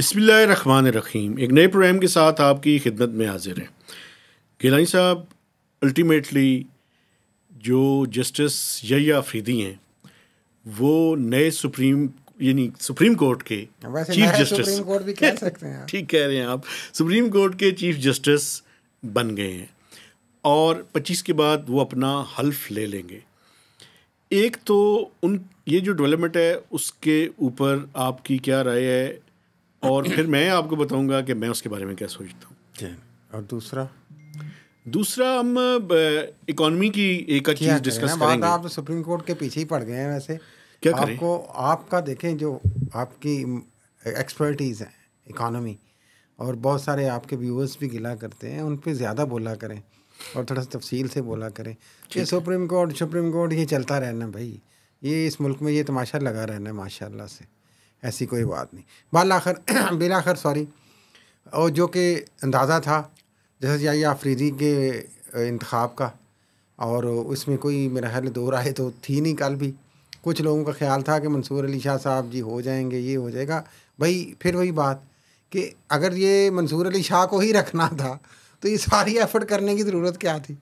बसमान रहीम एक नए प्रोग्राम के साथ आपकी खिदमत में हाजिर हैं गिलानी साहब अल्टीमेटली जो जस्टिस यही अफरीदी हैं वो नए सुप्रीम यानी सुप्रीम कोर्ट के चीफ जस्टिस सुप्रीम कोर्ट भी कह सकते हैं ठीक कह रहे हैं आप सुप्रीम कोर्ट के चीफ जस्टिस बन गए हैं और 25 के बाद वो अपना हल्फ ले लेंगे एक तो उन ये जो डेवलपमेंट है उसके ऊपर आपकी क्या राय है और फिर मैं आपको बताऊंगा कि मैं उसके बारे में क्या सोचता हूँ और दूसरा दूसरा हम इकोनॉमी की एक चीज डिस्कस करेंगे आप तो सुप्रीम कोर्ट के पीछे ही पड़ गए हैं वैसे क्या करें? आपको आपका देखें जो आपकी एक्सपर्टीज़ है इकोनॉमी और बहुत सारे आपके व्यूअर्स भी गिला करते हैं उन पर ज़्यादा बोला करें और थोड़ा सा तफसील से बोला करें ये सुप्रीम कोर्ट सुप्रीम कोर्ट ये चलता रहना भाई ये इस मुल्क में ये तमाशा लगा रहना है माशाल्लाह से ऐसी कोई बात नहीं बाल बिल बिलाखर सॉरी और जो कि अंदाज़ा था जैसे जाइए आफरीदी के इंतखब का और उसमें कोई मेरा ख्याल दो राय तो थी नहीं कल भी कुछ लोगों का ख्याल था कि मंसूर अली शाह साहब जी हो जाएंगे ये हो जाएगा भाई फिर वही बात कि अगर ये मंसूर अली शाह को ही रखना था तो ये सारी एफर्ट करने की ज़रूरत क्या थी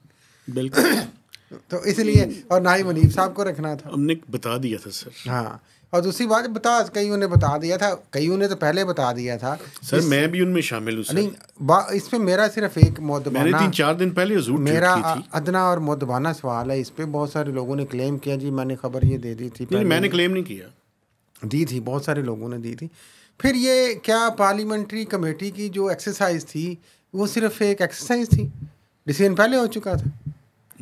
बिल्कुल तो इसलिए और ना ही मुनीब साहब को रखना था हमने बता दिया था सर हाँ और दूसरी बात बता कईयों ने बता दिया था कईयों ने तो पहले बता दिया था सर मैं भी उनमें शामिल हूँ नहीं इसमें मेरा सिर्फ एक मौदबाना मैंने तीन चार दिन पहले मेरा अदना और मौतबाना सवाल है इस पर बहुत सारे लोगों ने क्लेम किया जी मैंने खबर ये दे दी थी नहीं, मैंने क्लेम नहीं किया दी थी बहुत सारे लोगों ने दी थी फिर ये क्या पार्लियामेंट्री कमेटी की जो एक्सरसाइज थी वो सिर्फ एक एक्सरसाइज थी डिसीजन पहले हो चुका था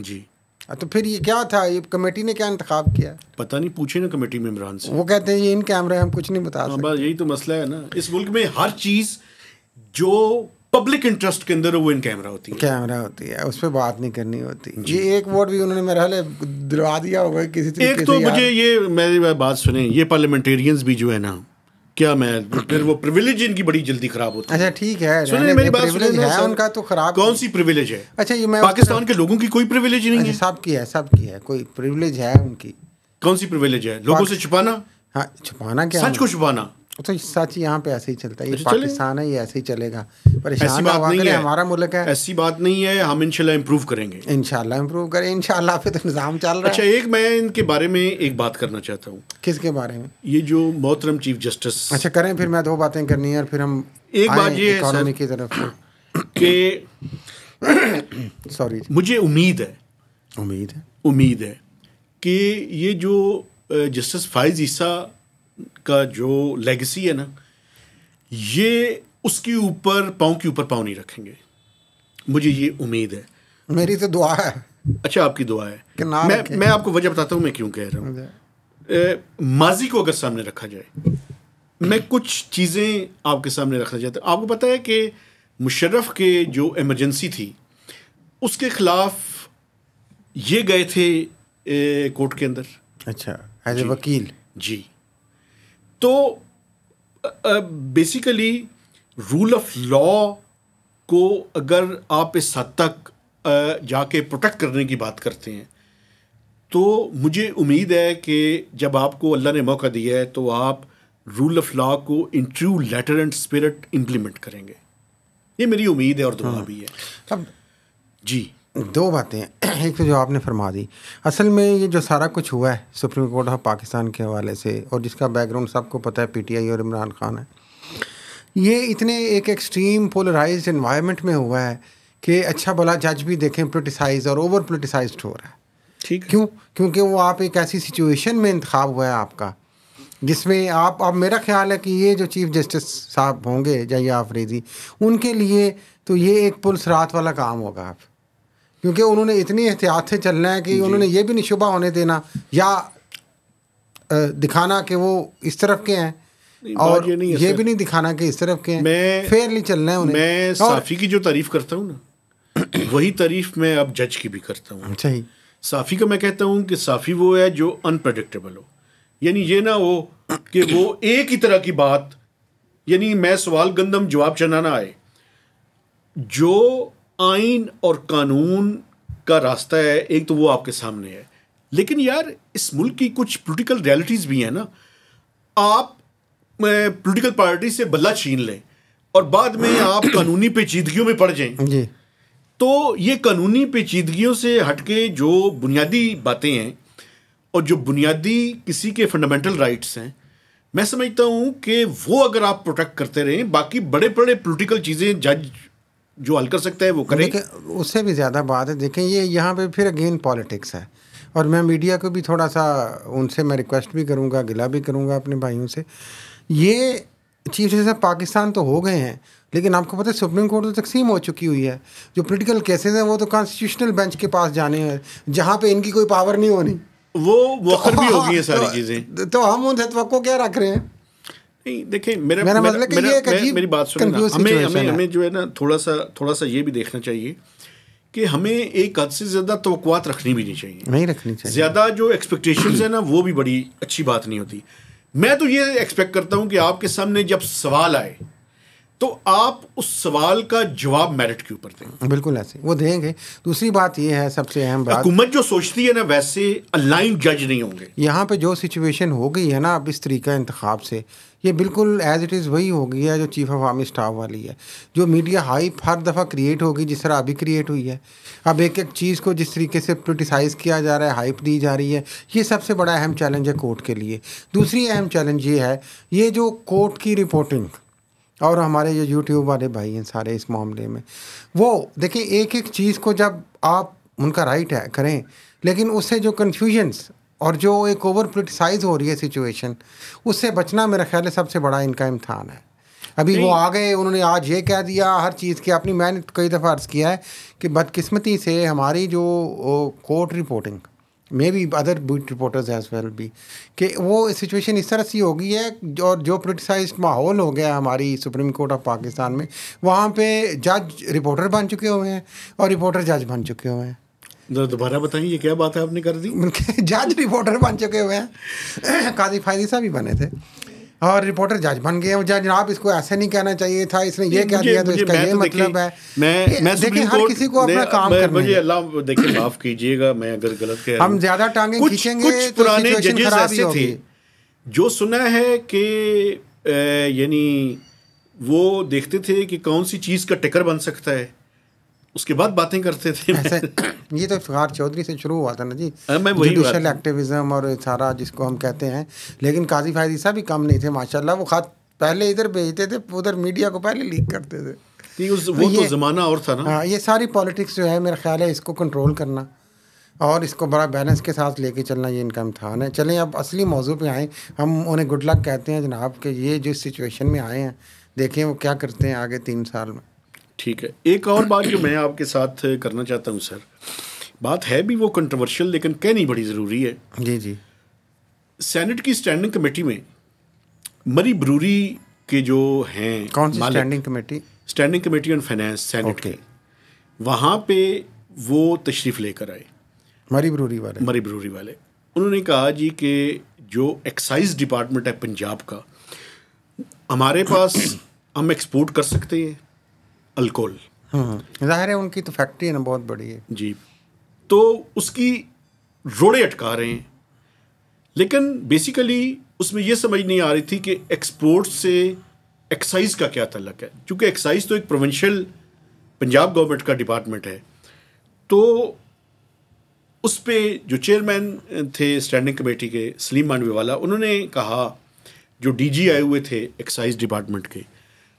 जी हाँ, तो फिर ये क्या था ये कमेटी ने क्या इंतखब किया पता नहीं पूछे ना कमेटी में इमरान से वो कहते हैं ये इन कैमरे हम कुछ नहीं बता हाँ, सकते यही तो मसला है ना इस मुल्क में हर चीज़ जो पब्लिक इंटरेस्ट के अंदर वो इन कैमरा होती है कैमरा होती है उस पर बात नहीं करनी होती ये एक वोट भी उन्होंने मेरा दिलवा दिया होगा किसी एक तो मुझे ये मेरी बात सुने ये पार्लियामेंटेरियंस भी जो है ना क्या मैं फिर वो प्रिविलेज इनकी बड़ी जल्दी खराब होती है अच्छा ठीक है सुनिए मेरी बात सुनिए है उनका तो खराब कौन सी प्रिविलेज है अच्छा ये मैं पाकिस्तान के लोगों की कोई प्रिविलेज नहीं अच्छा, है सबकी है सबकी है कोई प्रिविलेज है उनकी कौन सी प्रिविलेज है लोगों से छुपाना हाँ छुपाना क्या सच को छुपाना तो अच्छा, सच यहाँ पे ऐसे ही चलता है ये तो पाकिस्तान है ये ऐसे ही चलेगा ऐसी बात नहीं है हमारा मुल्क है ऐसी बात नहीं है हम इंशाल्लाह इंप्रूव करेंगे इंशाल्लाह इंप्रूव करें इंशाल्लाह फिर तो निज़ाम चल रहा है अच्छा एक मैं इनके बारे में एक बात करना चाहता हूँ किसके बारे में ये जो मोहतरम चीफ जस्टिस अच्छा करें फिर मैं दो बातें करनी है और फिर हम एक बात ये इकोनॉमी की तरफ कि सॉरी मुझे उम्मीद है उम्मीद है उम्मीद है कि ये जो जस्टिस फाइज ईसा का जो लेगेसी है ना ये उसके ऊपर पाँव के ऊपर पाँव नहीं रखेंगे मुझे ये उम्मीद है मेरी तो दुआ है अच्छा आपकी दुआ है कि ना मैं मैं आपको वजह बताता हूँ मैं क्यों कह रहा हूँ माजी को अगर सामने रखा जाए मैं कुछ चीज़ें आपके सामने रखना चाहता हूँ आपको पता है कि मुशर्रफ के जो एमरजेंसी थी उसके ख़िलाफ़ ये गए थे कोर्ट के अंदर अच्छा एज ए वकील जी तो बेसिकली रूल ऑफ लॉ को अगर आप इस हद तक जाके प्रोटेक्ट करने की बात करते हैं तो मुझे उम्मीद है कि जब आपको अल्लाह ने मौका दिया है तो आप रूल ऑफ लॉ को in true letter and spirit implement करेंगे ये मेरी उम्मीद है और दुआ हाँ। भी है जी दो बातें एक तो जो आपने फरमा दी असल में ये जो सारा कुछ हुआ है सुप्रीम कोर्ट ऑफ पाकिस्तान के हवाले से और जिसका बैकग्राउंड सबको पता है पीटीआई और इमरान खान है ये इतने एक एक्सट्रीम पोलराइज इन्वायरमेंट में हुआ है कि अच्छा भला जज भी देखें पोलिटिसाइज और ओवर पोलिटिसाइज हो रहा है ठीक क्यों क्योंकि वो आप एक ऐसी सिचुएशन में इंतखब हुआ है आपका जिसमें आप अब मेरा ख्याल है कि ये जो चीफ जस्टिस साहब होंगे जया आफरीदी उनके लिए तो ये एक पुलिस रात वाला काम होगा आप क्योंकि उन्होंने इतनी एहतियात से चलना है कि उन्होंने ये भी नहीं शुभा होने देना या दिखाना कि वो इस तरफ के हैं और ये, नहीं ये भी नहीं दिखाना कि इस तरफ के हैं मैं नहीं चलना है उन्हें मैं साफ़ी की जो तारीफ करता हूँ ना वही तारीफ मैं अब जज की भी करता हूँ सही अच्छा साफ़ी का मैं कहता हूँ कि साफ़ी वो है जो अनप्रडिक्टेबल हो यानी ये ना हो कि वो एक ही तरह की बात यानी मैं सवाल गंदम जवाब चना ना आए जो आइन और कानून का रास्ता है एक तो वो आपके सामने है लेकिन यार इस मुल्क की कुछ पोलिटिकल रियलिटीज़ भी हैं ना आप पोलिटिकल पार्टी से बल्ला छीन लें और बाद में आप कानूनी पेचीदगियों में पड़ जाएं तो ये कानूनी पेचीदगियों से हटके जो बुनियादी बातें हैं और जो बुनियादी किसी के फंडामेंटल राइट्स हैं मैं समझता हूँ कि वो अगर आप प्रोटेक्ट करते रहें बाकी बड़े बड़े पोलिटिकल चीज़ें जज जो हल कर सकता है वो करें उससे भी ज़्यादा बात है देखें ये यहाँ पे फिर अगेन पॉलिटिक्स है और मैं मीडिया को भी थोड़ा सा उनसे मैं रिक्वेस्ट भी करूँगा गिला भी करूँगा अपने भाइयों से ये चीफ जस्टिस ऑफ पाकिस्तान तो हो गए हैं लेकिन आपको पता है सुप्रीम कोर्ट तो तकसीम हो चुकी हुई है जो पोलिटिकल केसेस हैं वो तो कॉन्स्टिट्यूशनल बेंच के पास जाने हैं जहाँ पे इनकी कोई पावर नहीं होनी वो वो तो, भी होगी हाँ, सारी तो चीज़ें तो हम उन को क्या रख रहे हैं नहीं देखिए मतलब मेरी बात सुनो हमें जो है ना थोड़ा सा ये भी देखना चाहिए कि हमें एक हद से ज़्यादा तो रखनी भी नहीं चाहिए नहीं रखनी चाहिए ज़्यादा जो एक्सपेक्टेशन है ना वो भी बड़ी अच्छी बात नहीं होती मैं तो ये एक्सपेक्ट करता हूँ कि आपके सामने जब सवाल आए तो आप उस सवाल का जवाब मेरिट के ऊपर दें बिल्कुल ऐसे वो देंगे दूसरी बात ये है सबसे अहम बात हुकूमत जो सोचती है ना वैसे अलाइन जज नहीं होंगे यहाँ पे जो सिचुएशन हो गई है ना अब इस तरीका इंतखब से ये बिल्कुल एज इट इज़ वही होगी है जो चीफ ऑफ आर्मी स्टाफ वाली है जो मीडिया हाइप हर दफ़ा क्रिएट होगी जिस तरह अभी क्रिएट हुई है अब एक एक चीज़ को जिस तरीके से प्रोटिसाइज किया जा रहा है हाइप दी जा रही है ये सबसे बड़ा अहम चैलेंज है कोर्ट के लिए दूसरी अहम चैलेंज ये है ये जो कोर्ट की रिपोर्टिंग और हमारे जो यूट्यूब वाले भाई हैं सारे इस मामले में वो देखिए एक एक चीज़ को जब आप उनका राइट है करें लेकिन उससे जो कन्फ्यूजन्स और जो एक ओवर पोलिटिसाइज हो रही है सिचुएशन उससे बचना मेरा ख्याल है सबसे बड़ा इनका इम्तहान है अभी वो आ गए उन्होंने आज ये कह दिया हर चीज़ की अपनी मैंने कई दफ़ा अर्ज़ किया है कि बदकिस्मती से हमारी जो court reporting maybe other beat reporters as well भी कि वो सिचुएशन इस तरह सी हो गई है और जो पोलिटिसाइज माहौल हो गया हमारी सुप्रीम कोर्ट ऑफ पाकिस्तान में वहाँ पे जज रिपोर्टर बन चुके हुए हैं और रिपोर्टर जज बन चुके हुए हैं दोबारा बताइए ये क्या बात है आपने कर दी जज रिपोर्टर बन चुके हुए हैं कादी फायदी साहब भी बने थे और रिपोर्टर जज बन गए जज आप इसको ऐसे नहीं कहना चाहिए था इसने ये कह दिया तो इसका ये तो मतलब है मैं मैं देखिए हर किसी को अपना काम करना मुझे अल्लाह देखिए माफ कीजिएगा मैं अगर गलत कह हम ज्यादा टांगे खींचेंगे कुछ तो पुराने जजेस ऐसे थे जो सुना है कि यानी वो देखते थे कि कौन सी चीज़ का टिकर बन सकता है उसके बाद बातें करते थे ये तो फार चौधरी से शुरू हुआ था ना जी जुडिशल हाँ, एक्टिविज्म और सारा जिसको हम कहते हैं लेकिन काजी फायदी साहब भी कम नहीं थे माशाल्लाह वो खत पहले इधर भेजते थे उधर मीडिया को पहले लीक करते थे उस तो वो तो ज़माना और था ना हाँ ये सारी पॉलिटिक्स जो है मेरा ख्याल है इसको कंट्रोल करना और इसको बड़ा बैलेंस के साथ लेके चलना ये इनकम था ना चलें अब असली मौजू पे आएँ हम उन्हें गुड लक कहते हैं जनाब के ये जिस सिचुएशन में आए हैं देखें वो क्या करते हैं आगे तीन साल में ठीक है एक और बात जो मैं आपके साथ करना चाहता हूँ सर बात है भी वो कंट्रोवर्शियल लेकिन कहनी बड़ी ज़रूरी है जी जी सेनेट की स्टैंडिंग कमेटी में मरी ब्रूरी के जो हैं कौन सी standing committee standing committee on finance senate के वहाँ पे वो तशरीफ़ लेकर आए मरी ब्रूरी वाले मरी ब्रूरी वाले उन्होंने कहा जी कि जो एक्साइज डिपार्टमेंट है पंजाब का हमारे पास हम एक्सपोर्ट कर सकते हैं अल्कोहल हाँ, हाँ। जाहिर है उनकी तो फैक्ट्री है ना बहुत बड़ी है जी तो उसकी रोड़े अटका रहे हैं लेकिन बेसिकली उसमें यह समझ नहीं आ रही थी कि एक्सपोर्ट से एक्साइज का क्या तलक है क्योंकि एक्साइज तो एक प्रोविंशियल पंजाब गवर्नमेंट का डिपार्टमेंट है तो उस पर जो चेयरमैन थे स्टैंडिंग कमेटी के सलीम वाला उन्होंने कहा जो डीजी आए हुए थे एक्साइज डिपार्टमेंट के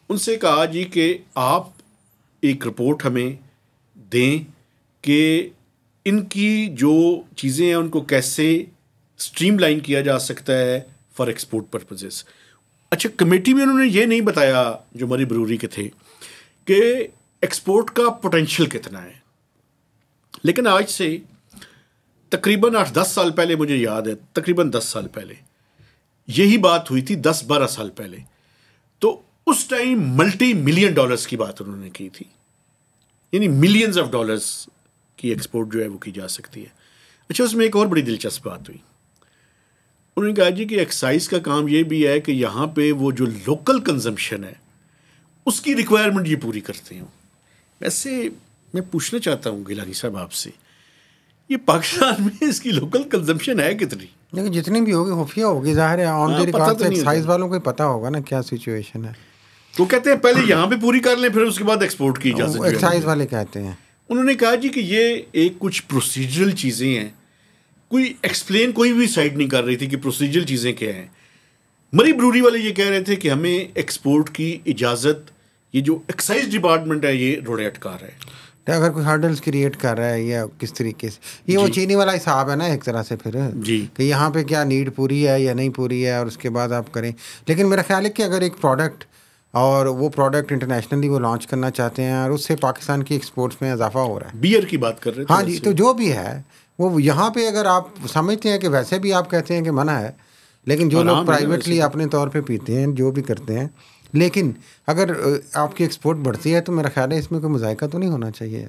उनसे कहा जी कि आप एक रिपोर्ट हमें दें कि इनकी जो चीज़ें हैं उनको कैसे स्ट्रीमलाइन किया जा सकता है फॉर एक्सपोर्ट पर्पजेस अच्छा कमेटी में उन्होंने ये नहीं बताया जो मरी ब्रूरी के थे कि एक्सपोर्ट का पोटेंशियल कितना है लेकिन आज से तकरीबन आठ दस साल पहले मुझे याद है तकरीबन दस साल पहले यही बात हुई थी दस बारह साल पहले तो उस टाइम मल्टी मिलियन डॉलर्स की बात उन्होंने की थी यानी मिलियंस ऑफ डॉलर्स की एक्सपोर्ट जो है वो की जा सकती है अच्छा उसमें एक और बड़ी दिलचस्प बात हुई उन्होंने कहा जी कि एक्साइज का काम ये भी है कि यहाँ पे वो जो लोकल कंजम्पशन है उसकी रिक्वायरमेंट ये पूरी करते हैं वैसे मैं पूछना चाहता हूँ गिलानी साहब आपसे ये पाकिस्तान में इसकी लोकल कंजम्पशन है कितनी लेकिन जितनी भी होगी खुफिया होगी जाहिर है ऑन द रिकॉर्ड एक्साइज वालों को पता होगा ना क्या सिचुएशन है तो कहते हैं पहले यहाँ पे पूरी कर लें फिर उसके बाद एक्सपोर्ट की इजाज़त एक्साइज वाले कहते हैं उन्होंने कहा जी कि ये एक कुछ प्रोसीजरल चीज़ें हैं कोई एक्सप्लेन कोई भी साइड नहीं कर रही थी कि प्रोसीजरल चीज़ें क्या हैं मरी ब्रूरी वाले ये कह रहे थे कि हमें एक्सपोर्ट की इजाज़त ये जो एक्साइज डिपार्टमेंट है ये रोड़े अटकार है तो अगर कोई हर्डल्स क्रिएट कर रहा है या किस तरीके से ये वो चीनी वाला हिसाब है ना एक तरह से फिर जी कि यहाँ पे क्या नीड पूरी है या नहीं पूरी है और उसके बाद आप करें लेकिन मेरा ख्याल है कि अगर एक प्रोडक्ट और वो प्रोडक्ट इंटरनेशनली वो लॉन्च करना चाहते हैं और उससे पाकिस्तान की एक्सपोर्ट्स में इजाफा हो रहा है बियर की बात कर रहे हैं हाँ जी तो जो भी है वो यहाँ पे अगर आप समझते हैं कि वैसे भी आप कहते हैं कि मना है लेकिन जो लोग प्राइवेटली तो। अपने तौर पर पीते हैं जो भी करते हैं लेकिन अगर आपकी एक्सपोर्ट बढ़ती है तो मेरा ख्याल है इसमें कोई मजायका तो नहीं होना चाहिए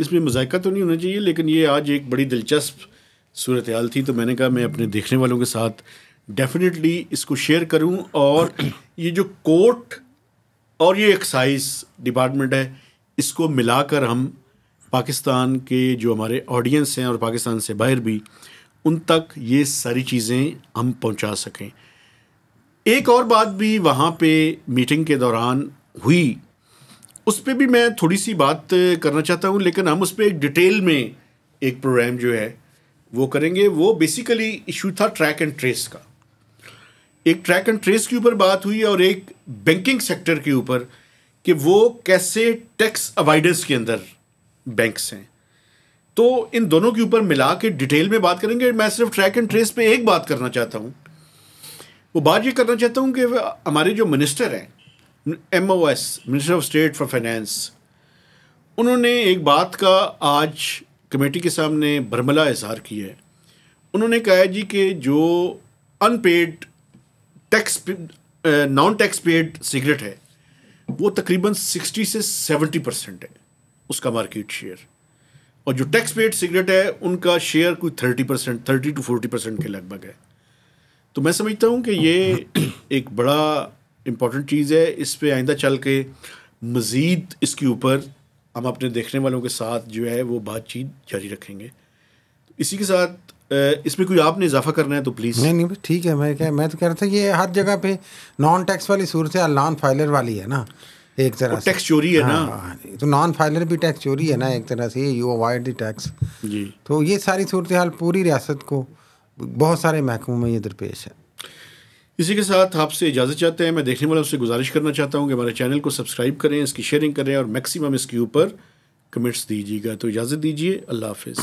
इसमें मजायका तो नहीं होना चाहिए लेकिन ये आज एक बड़ी दिलचस्प सूरत हाल थी तो मैंने कहा मैं अपने देखने वालों के साथ डेफिनेटली इसको शेयर करूं और ये जो कोर्ट और ये एक्साइज डिपार्टमेंट है इसको मिलाकर हम पाकिस्तान के जो हमारे ऑडियंस हैं और पाकिस्तान से बाहर भी उन तक ये सारी चीज़ें हम पहुंचा सकें एक और बात भी वहाँ पे मीटिंग के दौरान हुई उस पर भी मैं थोड़ी सी बात करना चाहता हूँ लेकिन हम उस पर एक डिटेल में एक प्रोग्राम जो है वो करेंगे वो बेसिकली इशू था ट्रैक एंड ट्रेस का एक ट्रैक एंड ट्रेस के ऊपर बात हुई और एक बैंकिंग सेक्टर के ऊपर कि वो कैसे टैक्स अवॉइडेंस के अंदर बैंक्स हैं तो इन दोनों के ऊपर मिला के डिटेल में बात करेंगे मैं सिर्फ ट्रैक एंड ट्रेस पे एक बात करना चाहता हूँ वो बात ये करना चाहता हूँ कि हमारे जो मिनिस्टर हैं M O S minister of state for finance उन्होंने एक बात का आज कमेटी के सामने भरमला इजहार किया है उन्होंने कहा है जी कि जो unpaid tax non tax paid cigarette है वो तकरीबन 60 से 70 परसेंट है उसका मार्केट शेयर और जो टैक्स पेड सिगरेट है उनका शेयर कोई 30 percent thirty to forty percent के लगभग है तो मैं समझता हूँ कि ये एक बड़ा इम्पॉर्टेंट चीज़ है इस पर आइंदा चल के मज़ीद इसके ऊपर हम अपने देखने वालों के साथ जो है वो बातचीत जारी रखेंगे इसी के साथ इसमें कोई आपने इजाफा करना है तो प्लीज़ नहीं नहीं ठीक है मैं क्या मैं तो कह रहा था ये हर जगह पे नॉन टैक्स वाली सूरत है नॉन फाइलर वाली है ना एक तरह से टैक्स चोरी है ना हाँ, हाँ, तो नॉन फाइलर भी टैक्स चोरी है ना एक तरह से यू अवॉइड द टैक्स जी तो ये सारी सूरत हाल पूरी रियासत को बहुत सारे महकमों में ये दरपेश है इसी के साथ आपसे इजाज़त चाहते हैं मैं देखने वाले आपसे गुजारिश करना चाहता हूँ कि हमारे चैनल को सब्सक्राइब करें इसकी शेयरिंग करें और मैक्सिमम इसके ऊपर कमेंट्स दीजिएगा तो इजाज़त दीजिए अल्लाह हाफिज़